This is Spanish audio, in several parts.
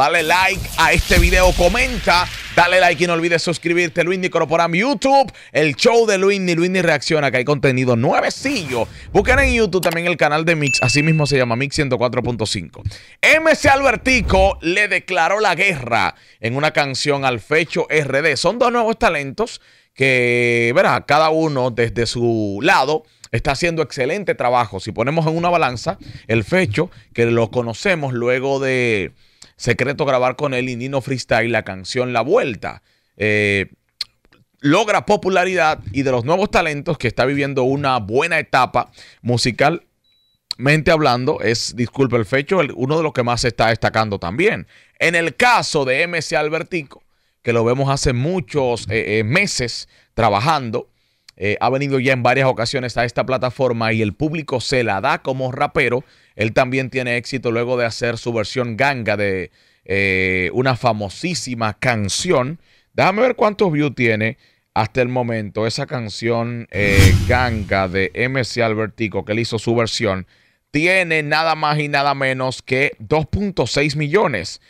Dale like a este video, comenta, dale like y no olvides suscribirte. por Corporam YouTube, el show de Luis y Reacciona, que hay contenido nuevecillo. Busquen en YouTube también el canal de Mix, así mismo se llama Mix 104.5. MC Albertico le declaró la guerra en una canción al Fecho RD. Son dos nuevos talentos que, verá, cada uno desde su lado está haciendo excelente trabajo. Si ponemos en una balanza el Fecho, que lo conocemos luego de Secreto grabar con él y Nino Freestyle la canción La Vuelta. Eh, logra popularidad y de los nuevos talentos que está viviendo una buena etapa musicalmente hablando, es, disculpe el fecho, uno de los que más se está destacando también. En el caso de MC Albertico, que lo vemos hace muchos eh, eh, meses trabajando, eh, ha venido ya en varias ocasiones a esta plataforma y el público se la da como rapero. Él también tiene éxito luego de hacer su versión ganga de eh, una famosísima canción. Déjame ver cuántos views tiene hasta el momento esa canción eh, ganga de MC Albertico que él hizo su versión. Tiene nada más y nada menos que 2.6 millones.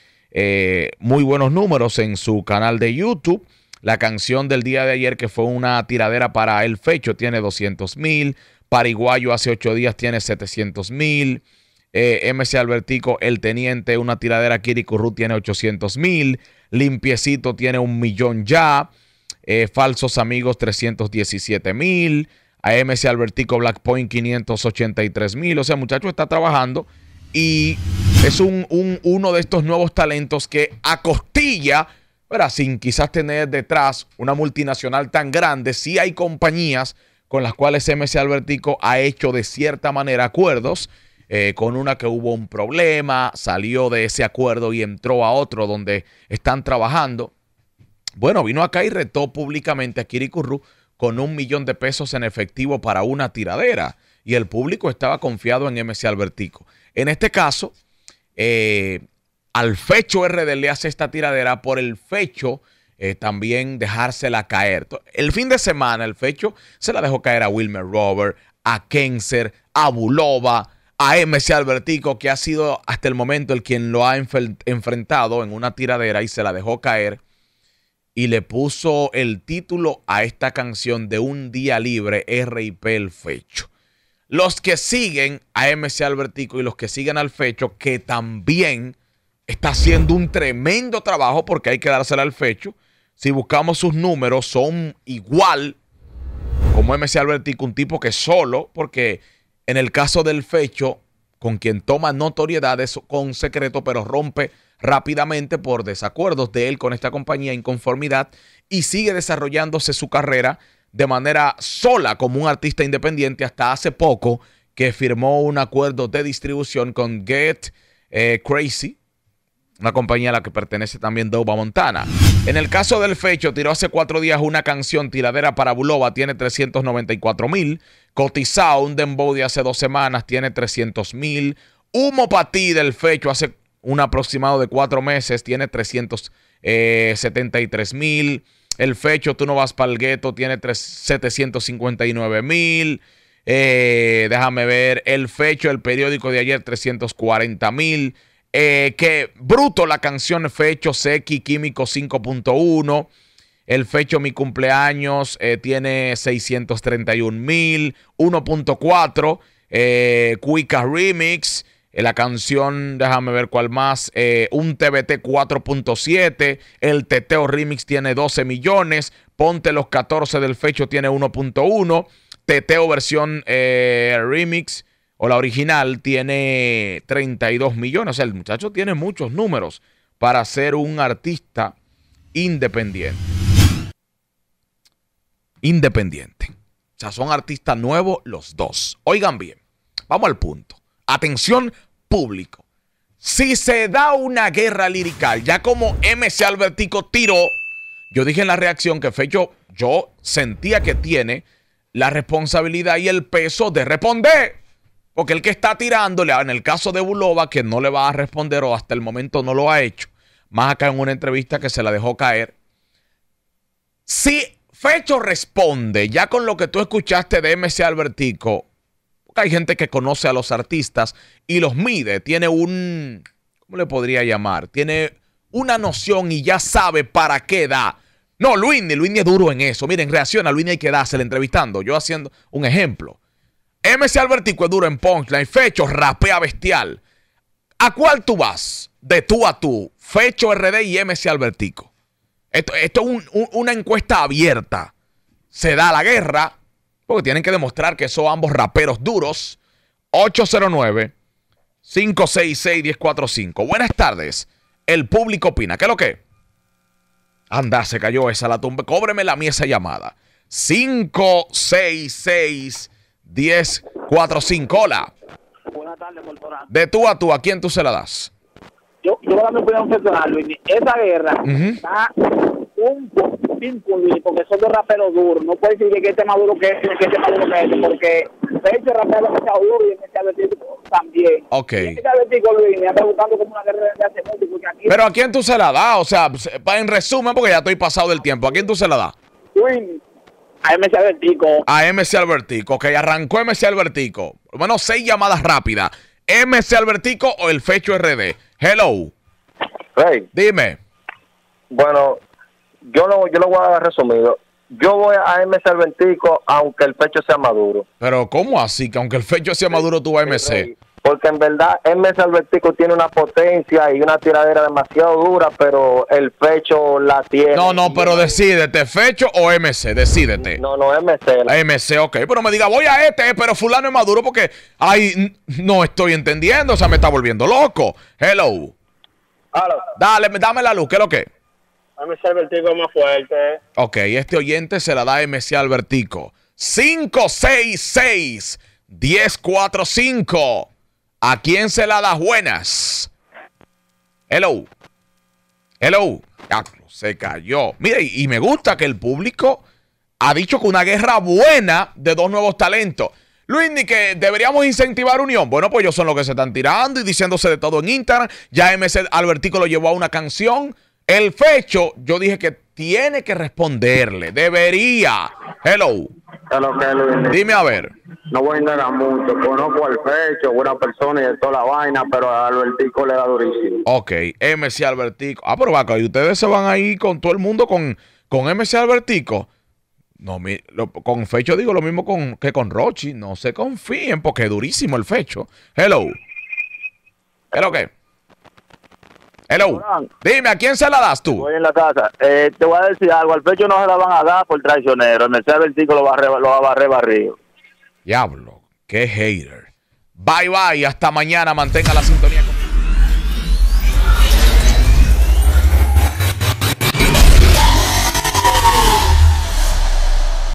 muy buenos números en su canal de YouTube. La canción del día de ayer, que fue una tiradera para El Fecho, tiene 200 mil. Pariguayo hace ocho días tiene 700 mil. Eh, MC Albertico, el teniente, una tiradera Kirikurú, tiene 800 mil. Limpiecito tiene un millón ya. Eh, falsos amigos 317 mil. A MC Albertico Black Point 583 mil. O sea, muchacho está trabajando y es un, uno de estos nuevos talentos que acostilla sin quizás tener detrás una multinacional tan grande, sí hay compañías con las cuales MC Albertico ha hecho de cierta manera acuerdos. Eh, con una que hubo un problema, salió de ese acuerdo y entró a otro donde están trabajando. Bueno, vino acá y retó públicamente a rú con un millón de pesos en efectivo para una tiradera. Y el público estaba confiado en MC Albertico. En este caso, eh, al fecho RD le hace esta tiradera por el fecho. Eh, también dejársela caer. El fin de semana, el fecho se la dejó caer a Wilmer Robert, a Kenser, a Bulova, a MC Albertico, que ha sido hasta el momento el quien lo ha enfrentado en una tiradera y se la dejó caer. Y le puso el título a esta canción de Un Día Libre, RIP El Fecho. Los que siguen a MC Albertico y los que siguen al Fecho, que también está haciendo un tremendo trabajo porque hay que dársela al fecho. Si buscamos sus números, son igual como MC Albertico, un tipo que solo, porque en el caso del fecho, con quien toma notoriedad con secreto, pero rompe rápidamente por desacuerdos de él con esta compañía, inconformidad, y sigue desarrollándose su carrera de manera sola como un artista independiente hasta hace poco que firmó un acuerdo de distribución con Get eh, Crazy, una compañía a la que pertenece también Douba Montana. En el caso del Fecho, tiró hace cuatro días una canción tiradera para Bulova, tiene 394 mil. Cotizado, un dembow de hace dos semanas, tiene 300 mil. Humo para del Fecho hace un aproximado de cuatro meses, tiene 373 eh, mil. El Fecho, tú no vas para el gueto, tiene 759 mil. Eh, déjame ver, el Fecho, el periódico de ayer, 340 mil. Eh, que bruto la canción Fecho Seki Químico 5.1. El fecho mi cumpleaños eh, tiene 631 mil, 1.4, eh, Remix, eh, la canción, déjame ver cuál más, un TBT 4.7, el Teteo Remix tiene 12 millones, Ponte los 14 del fecho tiene 1.1, Teteo versión Remix o la original tiene 32 millones. O sea, el muchacho tiene muchos números para ser un artista independiente. Independiente. O sea, son artistas nuevos los dos. Oigan bien, vamos al punto. Atención público. Si se da una guerra lirical, ya como MC Albertico tiró, yo dije en la reacción que Fecho, yo sentía que tiene la responsabilidad y el peso de responder. Porque el que está tirándole, en el caso de Bulova, que no le va a responder o hasta el momento no lo ha hecho, más acá en una entrevista que se la dejó caer, si Fecho responde, ya con lo que tú escuchaste de MC Albertico, porque hay gente que conoce a los artistas y los mide, tiene un, ¿cómo le podría llamar? Tiene una noción y ya sabe para qué da. No, Luini, Luini es duro en eso. Miren, reacciona, Luini hay que dársela entrevistando. Yo haciendo un ejemplo. MC Albertico es duro en punchline. Fecho rapea bestial. ¿A cuál tú vas? De tú a tú. Fecho RD y MC Albertico. Esto, esto es una encuesta abierta. Se da la guerra porque tienen que demostrar que son ambos raperos duros. 809-566-1045. Buenas tardes. El público opina. ¿Qué es lo que? Anda, se cayó esa la tumba. Cóbreme la mía esa llamada. 566 10-4, 1045. Hola. Buenas tardes, corporal. De tú a tú, ¿a quién tú se la das? Yo, yo me voy a personal, Luis. Esa guerra uh -huh. está un Luis porque son dos raperos duros. No puedes decir que este más duro que este, que este más duro que este, porque de este rapero está duro y en este atlético también. Ok. este me está como una guerra de hace mucho. Pero ¿a quién tú se la das? O sea, pues, en resumen, porque ya estoy pasado del tiempo, ¿a quién tú se la das? Luis. A MC Albertico. A MC Albertico, ok, arrancó MC Albertico. Bueno, seis llamadas rápidas. MC Albertico o el Fecho RD. Hello. Hey. Dime. Bueno, yo lo, yo lo voy a resumido. Yo voy a MC Albertico aunque el Fecho sea maduro. Pero, ¿cómo así? Que aunque el Fecho sea maduro, tú vas a MC porque en verdad MC Albertico tiene una potencia y una tiradera demasiado dura, pero el fecho la tiene. No, no, pero decídete, fecho o MC, decídete. No, no, MC. MC, ok, pero me diga, voy a este, pero fulano es maduro porque, ay, no estoy entendiendo, o sea, me está volviendo loco. Hello. Hello. Dale, dame la luz, ¿qué es lo que? MC Albertico es más fuerte. Ok, este oyente se la da a MC Albertico. 566 1045 ¿A quién se la das buenas? Hello. Hello. se cayó. Mire, y me gusta que el público ha dicho que una guerra buena de dos nuevos talentos. Luis, ni que deberíamos incentivar unión. Bueno, pues ellos son los que se están tirando y diciéndose de todo en Instagram. Ya MC Albertico lo llevó a una canción. El fecho, yo dije que tiene que responderle. Debería. Hello. Dime a ver no voy a mucho, conozco al Fecho, una persona y de toda la vaina, pero a Albertico le da durísimo. Ok, MC Albertico. Ah, pero vaca, y ustedes se van ahí con todo el mundo con, con MC Albertico. No, mi, con Fecho digo lo mismo con, que con Rochi. No se confíen porque es durísimo el Fecho. Hello. ¿Hello qué? Hello. Dime, ¿a quién se la das tú? Voy en la casa. Eh, te voy a decir algo. Al Fecho no se la van a dar por traicionero. El Albertico lo va a barrer barrio. Diablo, qué hater. Bye bye, hasta mañana, mantenga la sintonía.